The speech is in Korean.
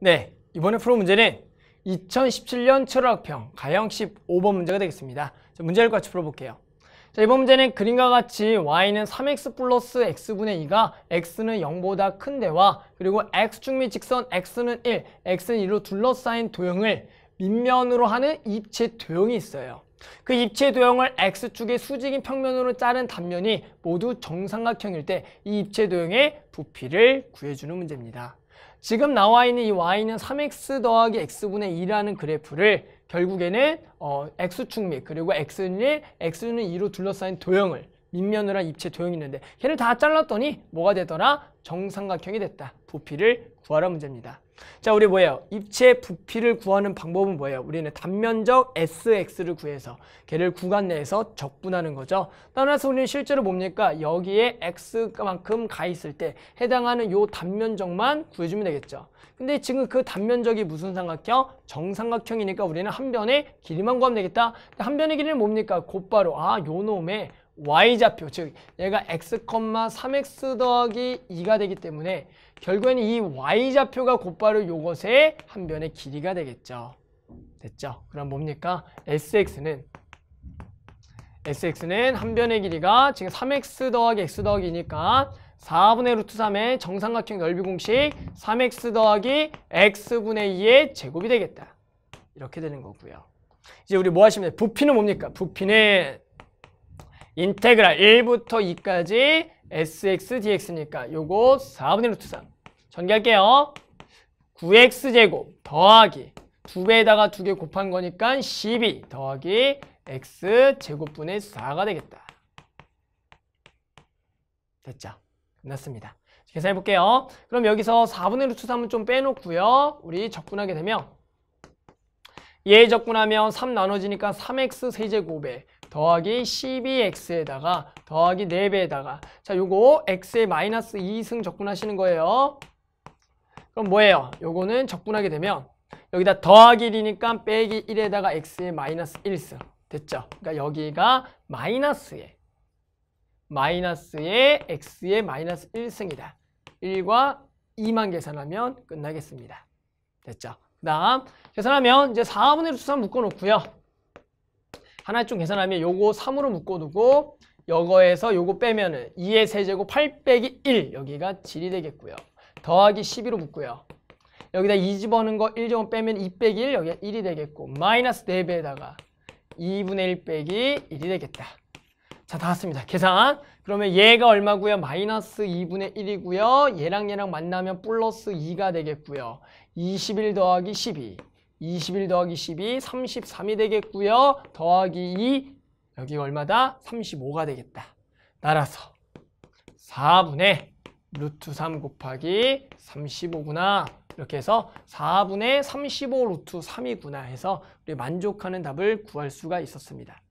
네, 이번에 풀어 문제는 2017년 철학평 가형 15번 문제가 되겠습니다. 자, 문제를 같이 풀어볼게요. 자, 이번 문제는 그림과 같이 y는 3x 플러스 x분의 2가 x는 0보다 큰 데와 그리고 x 중및 직선 x는 1, x는 2로 둘러싸인 도형을 밑면으로 하는 입체 도형이 있어요. 그 입체 도형을 x축의 수직인 평면으로 자른 단면이 모두 정삼각형일 때 이 입체 도형의 부피를 구해주는 문제입니다. 지금 나와 있는 이 y는 3x 더하기 x분의 2라는 그래프를 결국에는 어, x축 및 그리고 x는 1, x는 2로 둘러싸인 도형을 밑면으로 한 입체 도형이 있는데 걔를 다 잘랐더니 뭐가 되더라? 정삼각형이 됐다. 부피를 구하라 문제입니다. 자, 우리 뭐예요? 입체 부피를 구하는 방법은 뭐예요? 우리는 단면적 SX를 구해서 걔를 구간 내에서 적분하는 거죠. 따라서 우리는 실제로 뭡니까? 여기에 X만큼 가 있을 때 해당하는 요 단면적만 구해주면 되겠죠. 근데 지금 그 단면적이 무슨 삼각형? 정삼각형이니까 우리는 한 변의 길이만 구하면 되겠다. 한 변의 길이는 뭡니까? 곧바로 아, 요 놈의 y좌표 즉 얘가 x, 3x 더하기 2가 되기 때문에 결국에는 이 y좌표가 곧바로 요것의 한 변의 길이가 되겠죠. 됐죠? 그럼 뭡니까? sx는 sx는 한 변의 길이가 지금 3x 더하기 x 더하기니까 4분의 루트 3의 정삼각형 넓이 공식 3x 더하기 x분의 2의 제곱이 되겠다. 이렇게 되는 거고요. 이제 우리 뭐 하시면 돼요? 부피는 뭡니까? 부피는 인테그랄 1부터 2까지 sx dx니까 요거 4분의 루트 3 전개할게요 9x제곱 더하기 2배에다가 2개 곱한 거니까 12 더하기 x제곱분의 4가 되겠다 됐죠? 끝났습니다 계산해 볼게요 그럼 여기서 4분의 루트 3은 좀 빼놓고요 우리 적분하게 되면 얘 적분하면 3 나눠지니까 3x 세제곱에 더하기 12x에다가 더하기 4배에다가 자 요거 x에 마이너스 2승 적분하시는 거예요. 그럼 뭐예요? 요거는 적분하게 되면 여기다 더하기 1이니까 빼기 1에다가 x에 마이너스 1승 됐죠? 그러니까 여기가 마이너스에 마이너스에 x에 마이너스 1승이다. 1과 2만 계산하면 끝나겠습니다. 됐죠? 그 다음 계산하면 이제 4분의 1 수산 묶어놓고요. 하나쯤 계산하면 요거 3으로 묶어두고 여거에서 요거 빼면은 2의 세제곱 8 빼기 1 여기가 질이 되겠고요. 더하기 12로 묶고요. 여기다 2 집어넣은 거 1제곱 빼면 2 빼기 1 여기가 1이 되겠고 마이너스 4배에다가 2분의 1 빼기 1이 되겠다. 자, 다 왔습니다. 계산. 그러면 얘가 얼마고요? 마이너스 2분의 1이고요. 얘랑 얘랑 만나면 플러스 2가 되겠고요. 21 더하기 12. 21 더하기 1 2 33이 되겠고요. 더하기 2 여기 얼마다? 35가 되겠다. 따라서 4분의 루트 3 곱하기 35구나. 이렇게 해서 4분의 35 루트 3이구나 해서 우리 만족하는 답을 구할 수가 있었습니다.